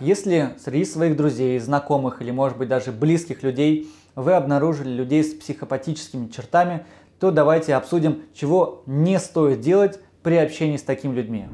Если среди своих друзей, знакомых или, может быть, даже близких людей вы обнаружили людей с психопатическими чертами, то давайте обсудим, чего не стоит делать при общении с такими людьми.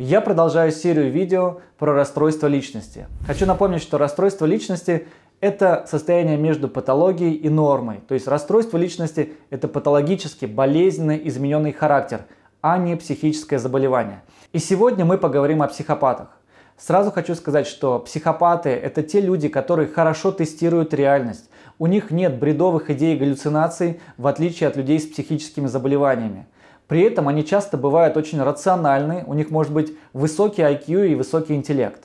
Я продолжаю серию видео про расстройство личности. Хочу напомнить, что расстройство личности – это состояние между патологией и нормой. То есть расстройство личности – это патологически болезненный измененный характер, а не психическое заболевание. И сегодня мы поговорим о психопатах. Сразу хочу сказать, что психопаты – это те люди, которые хорошо тестируют реальность. У них нет бредовых идей и галлюцинаций, в отличие от людей с психическими заболеваниями. При этом они часто бывают очень рациональны, у них может быть высокий IQ и высокий интеллект.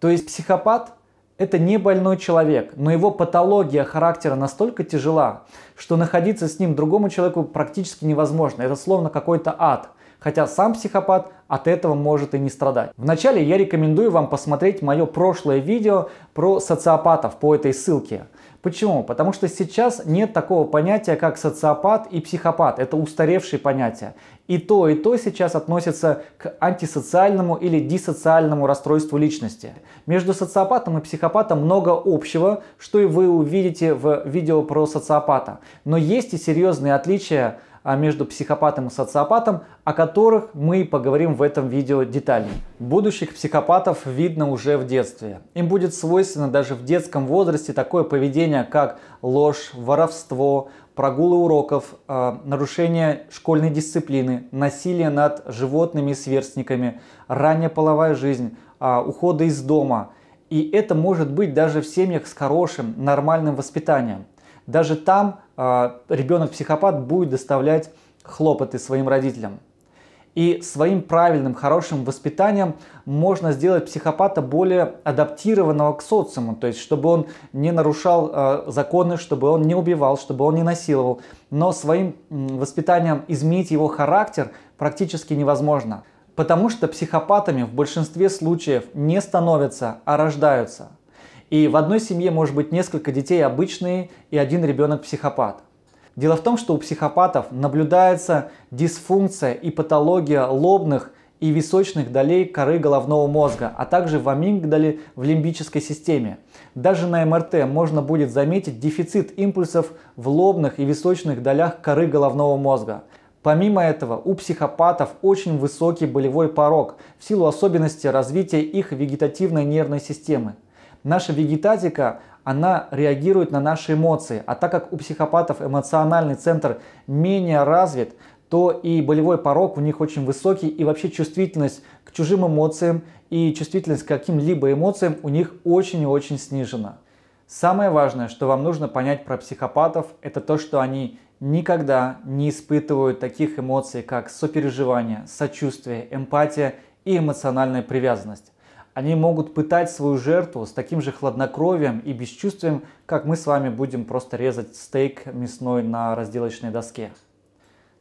То есть психопат – это не больной человек, но его патология характера настолько тяжела, что находиться с ним другому человеку практически невозможно. Это словно какой-то ад – хотя сам психопат от этого может и не страдать. Вначале я рекомендую вам посмотреть мое прошлое видео про социопатов по этой ссылке. Почему? Потому что сейчас нет такого понятия, как социопат и психопат. Это устаревшие понятия. И то, и то сейчас относятся к антисоциальному или диссоциальному расстройству личности. Между социопатом и психопатом много общего, что и вы увидите в видео про социопата. Но есть и серьезные отличия а, между психопатом и социопатом, о которых мы поговорим в этом видео детальнее. Будущих психопатов видно уже в детстве. Им будет свойственно даже в детском возрасте такое поведение, как ложь, воровство, прогулы уроков, а, нарушение школьной дисциплины, насилие над животными и сверстниками, ранняя половая жизнь, а, ухода из дома. И это может быть даже в семьях с хорошим, нормальным воспитанием. Даже там, а, ребенок-психопат будет доставлять хлопоты своим родителям. И своим правильным, хорошим воспитанием можно сделать психопата более адаптированного к социуму, то есть чтобы он не нарушал э, законы, чтобы он не убивал, чтобы он не насиловал. Но своим воспитанием изменить его характер практически невозможно, потому что психопатами в большинстве случаев не становятся, а рождаются. И в одной семье может быть несколько детей обычные и один ребенок психопат. Дело в том, что у психопатов наблюдается дисфункция и патология лобных и височных долей коры головного мозга, а также в амигдале в лимбической системе. Даже на МРТ можно будет заметить дефицит импульсов в лобных и височных долях коры головного мозга. Помимо этого, у психопатов очень высокий болевой порог в силу особенностей развития их вегетативной нервной системы. Наша вегетатика, она реагирует на наши эмоции. А так как у психопатов эмоциональный центр менее развит, то и болевой порог у них очень высокий, и вообще чувствительность к чужим эмоциям и чувствительность к каким-либо эмоциям у них очень и очень снижена. Самое важное, что вам нужно понять про психопатов, это то, что они никогда не испытывают таких эмоций, как сопереживание, сочувствие, эмпатия и эмоциональная привязанность. Они могут пытать свою жертву с таким же хладнокровием и бесчувствием, как мы с вами будем просто резать стейк мясной на разделочной доске.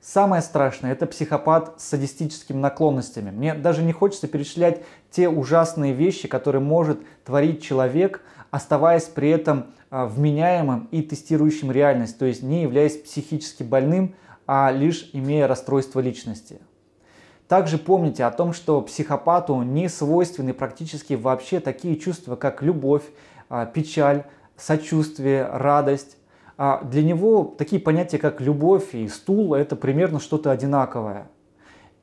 Самое страшное – это психопат с садистическими наклонностями. Мне даже не хочется перечислять те ужасные вещи, которые может творить человек, оставаясь при этом а, вменяемым и тестирующим реальность, то есть не являясь психически больным, а лишь имея расстройство личности. Также помните о том, что психопату не свойственны практически вообще такие чувства, как любовь, а, печаль, сочувствие, радость. А, для него такие понятия, как любовь и стул, это примерно что-то одинаковое.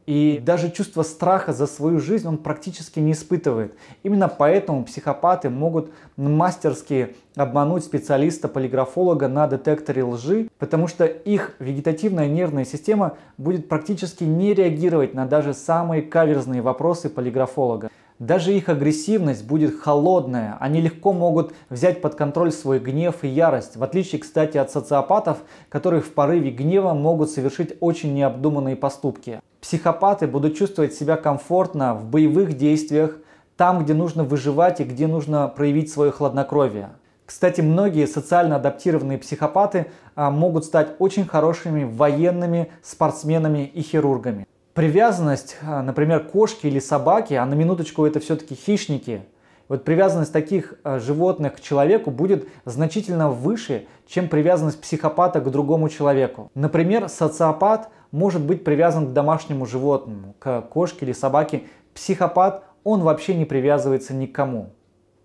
И даже чувство страха за свою жизнь он практически не испытывает. Именно поэтому психопаты могут мастерски обмануть специалиста-полиграфолога на детекторе лжи, потому что их вегетативная нервная система будет практически не реагировать на даже самые каверзные вопросы полиграфолога. Даже их агрессивность будет холодная, они легко могут взять под контроль свой гнев и ярость, в отличие, кстати, от социопатов, которые в порыве гнева могут совершить очень необдуманные поступки психопаты будут чувствовать себя комфортно в боевых действиях, там, где нужно выживать и где нужно проявить свое хладнокровие. Кстати, многие социально адаптированные психопаты а, могут стать очень хорошими военными, спортсменами и хирургами. Привязанность, а, например, кошки или собаки, а на минуточку это все-таки хищники, вот привязанность таких а, животных к человеку будет значительно выше, чем привязанность психопата к другому человеку. Например, социопат может быть привязан к домашнему животному, к кошке или собаке. Психопат, он вообще не привязывается никому.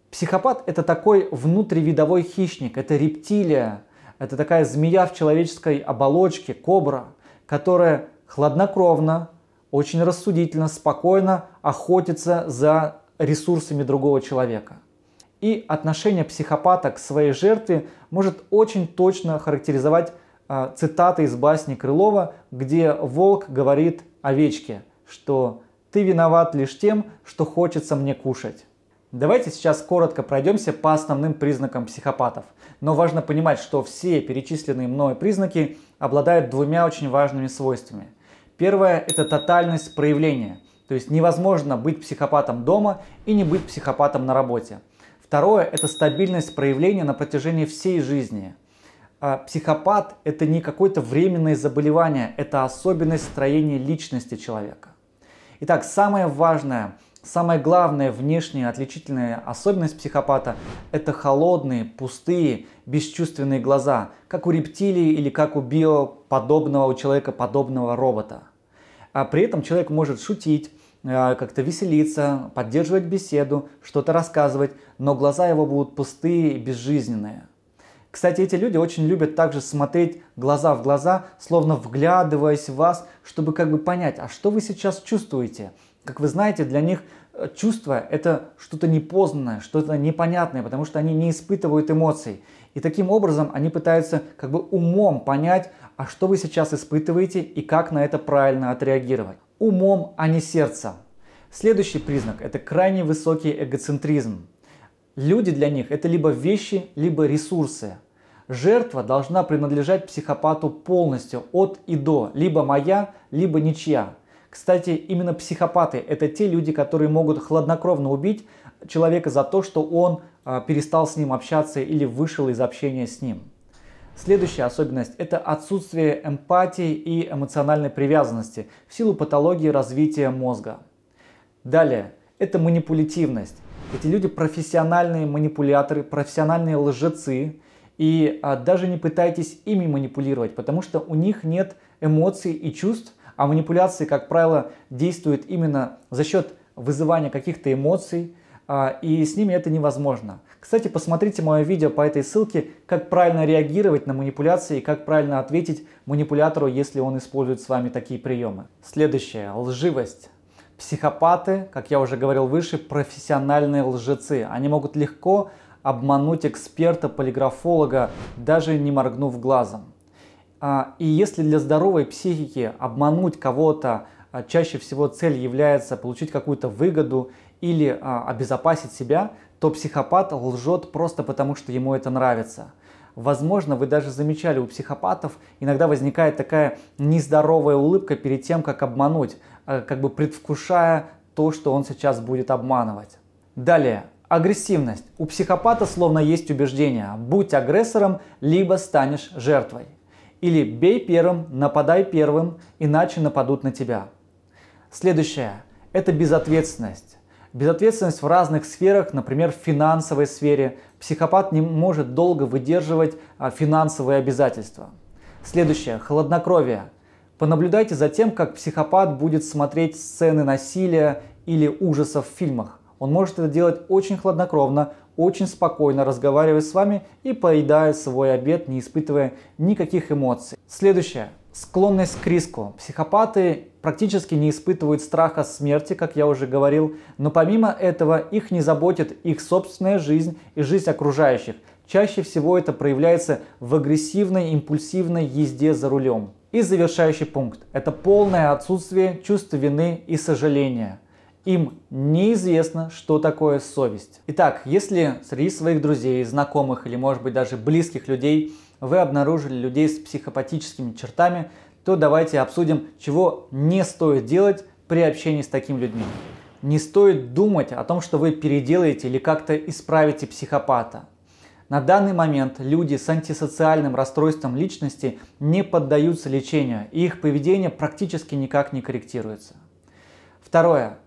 Психопат – это такой внутривидовой хищник, это рептилия, это такая змея в человеческой оболочке, кобра, которая хладнокровно, очень рассудительно, спокойно охотится за ресурсами другого человека. И отношение психопата к своей жертве может очень точно характеризовать а, цитата из басни Крылова, где волк говорит овечке, что «ты виноват лишь тем, что хочется мне кушать». Давайте сейчас коротко пройдемся по основным признакам психопатов. Но важно понимать, что все перечисленные мной признаки обладают двумя очень важными свойствами. Первое – это тотальность проявления. То есть невозможно быть психопатом дома и не быть психопатом на работе. Второе – это стабильность проявления на протяжении всей жизни – а психопат – это не какое-то временное заболевание, это особенность строения личности человека. Итак, самое важное, самая главная внешняя отличительная особенность психопата – это холодные, пустые, бесчувственные глаза, как у рептилии или как у биоподобного, у человека подобного робота. А при этом человек может шутить, э, как-то веселиться, поддерживать беседу, что-то рассказывать, но глаза его будут пустые и безжизненные. Кстати, эти люди очень любят также смотреть глаза в глаза, словно вглядываясь в вас, чтобы как бы понять, а что вы сейчас чувствуете. Как вы знаете, для них э, чувство – это что-то непознанное, что-то непонятное, потому что они не испытывают эмоций. И таким образом они пытаются как бы умом понять, а что вы сейчас испытываете и как на это правильно отреагировать. Умом, а не сердцем. Следующий признак – это крайне высокий эгоцентризм. Люди для них это либо вещи, либо ресурсы. Жертва должна принадлежать психопату полностью, от и до, либо моя, либо ничья. Кстати, именно психопаты – это те люди, которые могут хладнокровно убить человека за то, что он э, перестал с ним общаться или вышел из общения с ним. Следующая особенность – это отсутствие эмпатии и эмоциональной привязанности в силу патологии развития мозга. Далее – это манипулятивность. Эти люди профессиональные манипуляторы, профессиональные лжецы. И а, даже не пытайтесь ими манипулировать, потому что у них нет эмоций и чувств, а манипуляции, как правило, действуют именно за счет вызывания каких-то эмоций, а, и с ними это невозможно. Кстати, посмотрите мое видео по этой ссылке, как правильно реагировать на манипуляции и как правильно ответить манипулятору, если он использует с вами такие приемы. Следующее. Лживость. Психопаты, как я уже говорил выше, профессиональные лжецы. Они могут легко обмануть эксперта, полиграфолога, даже не моргнув глазом. А, и если для здоровой психики обмануть кого-то, а, чаще всего цель является получить какую-то выгоду или а, обезопасить себя, то психопат лжет просто потому, что ему это нравится. Возможно, вы даже замечали у психопатов, иногда возникает такая нездоровая улыбка перед тем, как обмануть. Э, как бы предвкушая то, что он сейчас будет обманывать. Далее, агрессивность. У психопата словно есть убеждение «будь агрессором, либо станешь жертвой». Или «бей первым, нападай первым, иначе нападут на тебя». Следующее – это безответственность. Безответственность в разных сферах, например, в финансовой сфере. Психопат не может долго выдерживать а, финансовые обязательства. Следующее – хладнокровие. Понаблюдайте за тем, как психопат будет смотреть сцены насилия или ужасов в фильмах. Он может это делать очень хладнокровно, очень спокойно разговаривая с вами и поедая свой обед, не испытывая никаких эмоций. Следующее. Склонность к риску. Психопаты практически не испытывают страха смерти, как я уже говорил, но помимо этого их не заботит их собственная жизнь и жизнь окружающих. Чаще всего это проявляется в агрессивной, импульсивной езде за рулем. И завершающий пункт – это полное отсутствие чувства вины и сожаления. Им неизвестно, что такое совесть. Итак, если среди своих друзей, знакомых или, может быть, даже близких людей вы обнаружили людей с психопатическими чертами, то давайте обсудим, чего не стоит делать при общении с такими людьми. Не стоит думать о том, что вы переделаете или как-то исправите психопата. На данный момент люди с антисоциальным расстройством личности не поддаются лечению, и их поведение практически никак не корректируется. Второе.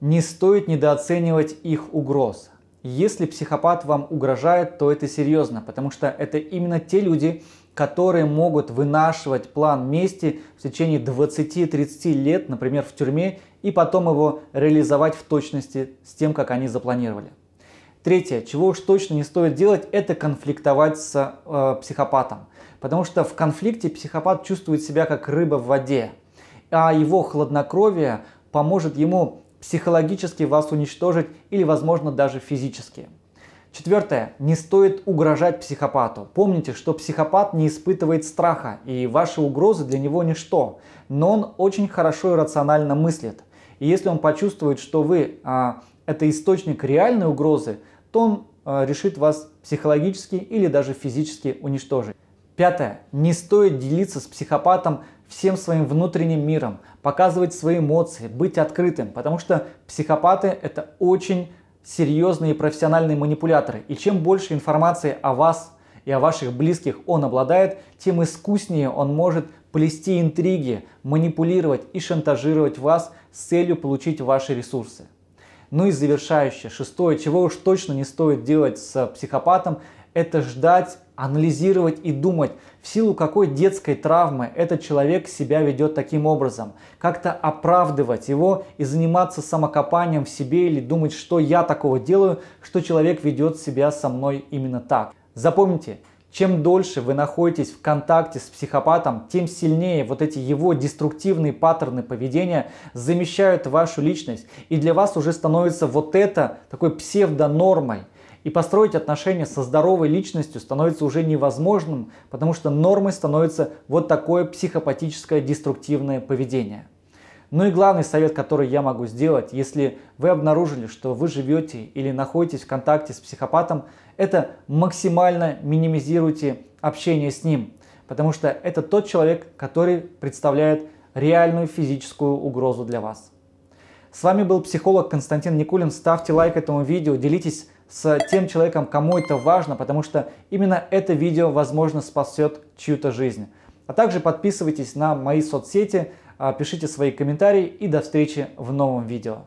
Не стоит недооценивать их угроз. Если психопат вам угрожает, то это серьезно, потому что это именно те люди, которые могут вынашивать план мести в течение 20-30 лет, например, в тюрьме, и потом его реализовать в точности с тем, как они запланировали. Третье, чего уж точно не стоит делать, это конфликтовать с э, психопатом. Потому что в конфликте психопат чувствует себя как рыба в воде, а его хладнокровие поможет ему психологически вас уничтожить или, возможно, даже физически. Четвертое. Не стоит угрожать психопату. Помните, что психопат не испытывает страха, и ваши угрозы для него ничто. Но он очень хорошо и рационально мыслит. И если он почувствует, что вы а, это источник реальной угрозы, то он а, решит вас психологически или даже физически уничтожить. Пятое. Не стоит делиться с психопатом всем своим внутренним миром, показывать свои эмоции, быть открытым, потому что психопаты это очень серьезные профессиональные манипуляторы. И чем больше информации о вас и о ваших близких он обладает, тем искуснее он может плести интриги, манипулировать и шантажировать вас с целью получить ваши ресурсы. Ну и завершающее, шестое, чего уж точно не стоит делать с психопатом, это ждать, анализировать и думать, в силу какой детской травмы этот человек себя ведет таким образом. Как-то оправдывать его и заниматься самокопанием в себе или думать, что я такого делаю, что человек ведет себя со мной именно так. Запомните, чем дольше вы находитесь в контакте с психопатом, тем сильнее вот эти его деструктивные паттерны поведения замещают вашу личность. И для вас уже становится вот это такой псевдонормой. И построить отношения со здоровой личностью становится уже невозможным, потому что нормой становится вот такое психопатическое деструктивное поведение. Ну и главный совет, который я могу сделать, если вы обнаружили, что вы живете или находитесь в контакте с психопатом, это максимально минимизируйте общение с ним, потому что это тот человек, который представляет реальную физическую угрозу для вас. С вами был психолог Константин Никулин. Ставьте лайк этому видео, делитесь с тем человеком, кому это важно, потому что именно это видео, возможно, спасет чью-то жизнь. А также подписывайтесь на мои соцсети, Пишите свои комментарии и до встречи в новом видео.